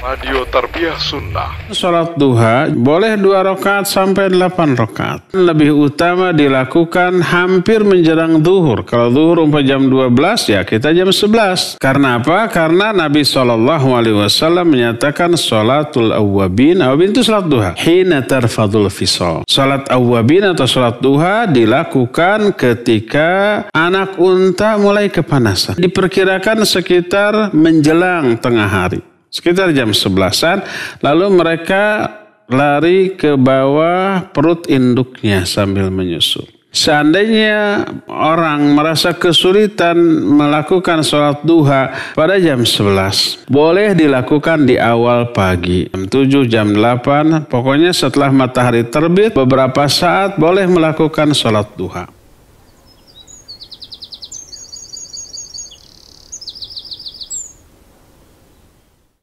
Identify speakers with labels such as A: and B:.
A: Radio Tarbiyah Sunnah. Salat duha boleh dua rokat sampai delapan rokat. Lebih utama dilakukan hampir menjelang duhur. Kalau duhur umpah jam 12 ya kita jam 11. Karena apa? Karena Nabi Shallallahu Alaihi Wasallam menyatakan salatul awabin. Awabin itu salat duha. Hina tarfadul fisal. Salat awabin atau salat duha dilakukan ketika anak unta mulai kepanasan. Diperkirakan sekitar menjelang tengah hari sekitar jam 11-an lalu mereka lari ke bawah perut induknya sambil menyusup. Seandainya orang merasa kesulitan melakukan sholat duha pada jam 11, boleh dilakukan di awal pagi, jam 7, jam 8, pokoknya setelah matahari terbit beberapa saat boleh melakukan sholat duha.